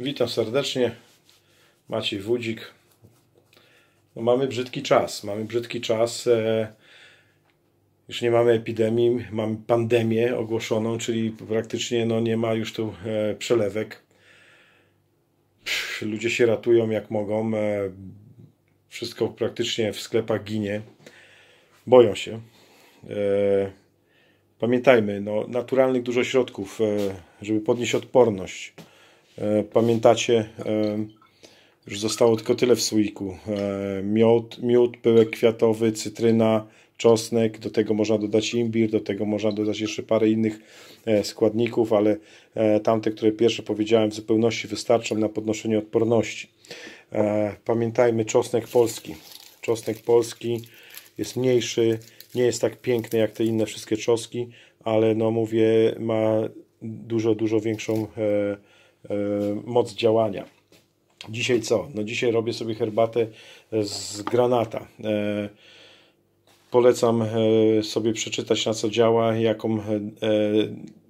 Witam serdecznie. Maciej Wudzik. No, mamy brzydki czas. Mamy brzydki czas. E, już nie mamy epidemii, mamy pandemię ogłoszoną, czyli praktycznie no, nie ma już tu e, przelewek. ludzie się ratują jak mogą. E, wszystko praktycznie w sklepach ginie. Boją się. Pamiętajmy, no, naturalnych dużo środków, e, żeby podnieść odporność. E, pamiętacie, już e, zostało tylko tyle w słoiku. Miód, miód, pyłek kwiatowy, cytryna, czosnek, do tego można dodać imbir, do tego można dodać jeszcze parę innych składników, ale tamte, które pierwsze powiedziałem, w zupełności wystarczą na podnoszenie odporności. Pamiętajmy, czosnek polski. Czosnek polski jest mniejszy, nie jest tak piękny jak te inne wszystkie czoski, ale no mówię, ma dużo, dużo większą e, e, moc działania. Dzisiaj co? No dzisiaj robię sobie herbatę z granata. E, polecam e, sobie przeczytać na co działa, jaką, e,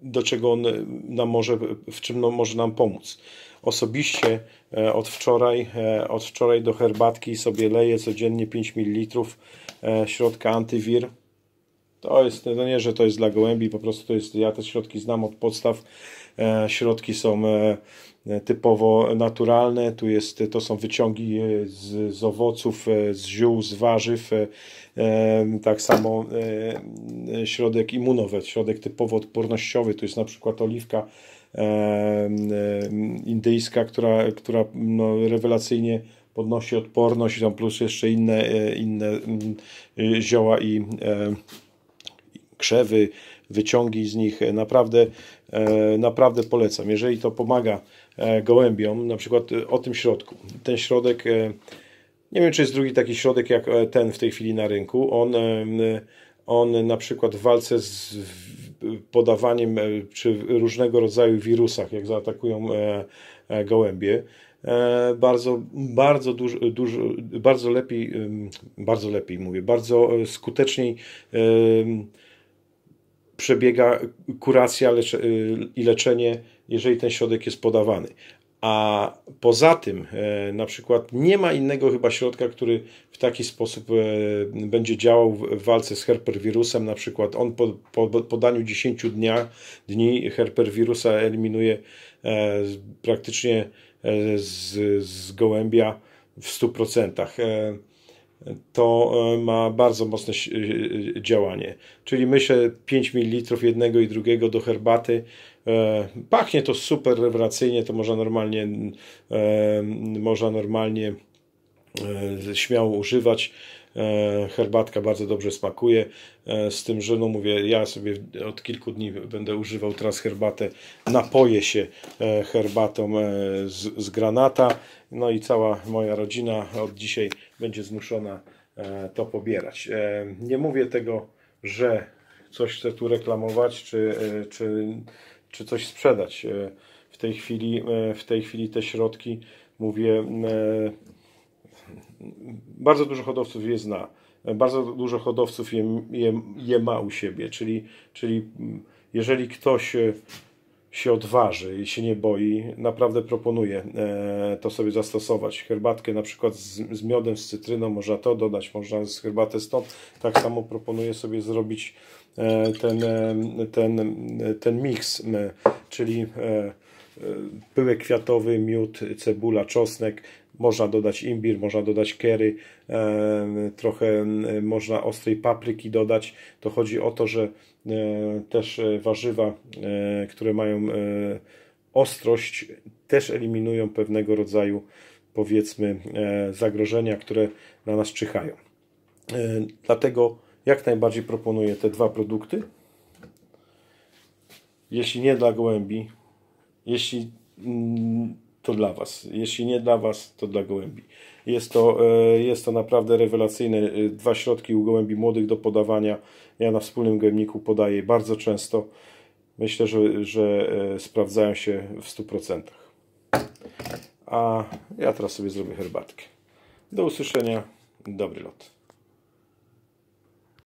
do czego on nam może, w czym no, może nam pomóc. Osobiście e, od wczoraj, od wczoraj do herbatki sobie leję codziennie 5 ml środka antywir to jest, no nie, że to jest dla gołębi, po prostu to jest, ja te środki znam od podstaw. E, środki są e, typowo naturalne, tu jest, to są wyciągi e, z, z owoców, e, z ziół, z warzyw, e, e tak samo środek immunowet, środek typowo odpornościowy, to jest na przykład oliwka indyjska, która, która no, rewelacyjnie podnosi odporność, tam plus jeszcze inne, inne mm, zioła i krzewy, wyciągi z nich. E, naprawdę, e, naprawdę polecam. Jeżeli to pomaga e, gołębiom, na przykład o tym środku. Ten środek, nie wiem czy jest drugi taki środek jak ten w tej chwili na rynku. On, on na przykład w walce z podawaniem czy różnego rodzaju wirusach, jak zaatakują gołębie, bardzo, bardzo, dużo bardzo lepiej, bardzo lepiej mówię, bardzo skuteczniej przebiega kuracja y, i leczenie, jeżeli ten środek jest podawany. A poza tym, e, na przykład, nie ma innego chyba środka, który w taki sposób e, będzie działał w walce z herperwirusem. Na przykład, on po, po podaniu 10 dnia, dni herperwirusa eliminuje e, praktycznie z, z gołębia w 100% to e, ma bardzo mocne e, e, działanie. Czyli myślę 5 ml jednego i drugiego do herbaty. Pachnie to super rewelacyjnie, to można normalnie, można normalnie śmiało używać. Herbatka bardzo dobrze smakuje, z tym, że no mówię, ja sobie od kilku dni będę używał teraz herbatę, napoję się herbatą z, z granata, no i cała moja rodzina od dzisiaj będzie zmuszona e, to pobierać. E, nie mówię tego, że coś chcę tu reklamować, czy, e, czy, czy coś sprzedać. W tej, chwili, w tej chwili te środki, mówię, bardzo dużo hodowców je zna. Bardzo dużo hodowców je, je, je ma u siebie, czyli, czyli jeżeli ktoś się odważy i się nie boi, naprawdę proponuję e, to sobie zastosować. Herbatkę na przykład z, z miodem, z cytryną, można to dodać, można z herbatę stąd. Tak samo proponuję sobie zrobić e, ten, e, ten, ten miks czyli e, e, pyłek kwiatowy, miód, cebula, czosnek, można dodać imbir, można dodać kery, e, trochę można ostrej papryki dodać. To chodzi o to, że też warzywa, które mają ostrość, też eliminują pewnego rodzaju powiedzmy zagrożenia, które na nas czyhają. Dlatego jak najbardziej proponuję te dwa produkty. Jeśli nie dla gołębi, jeśli mm, to dla Was. Jeśli nie dla Was, to dla gołębi. Jest to, e, jest to naprawdę rewelacyjne. E, dwa środki u gołębi młodych do podawania. Ja na wspólnym gojemniku podaję bardzo często. Myślę, że, że e, sprawdzają się w 100%. A ja teraz sobie zrobię herbatkę. Do usłyszenia. Dobry lot.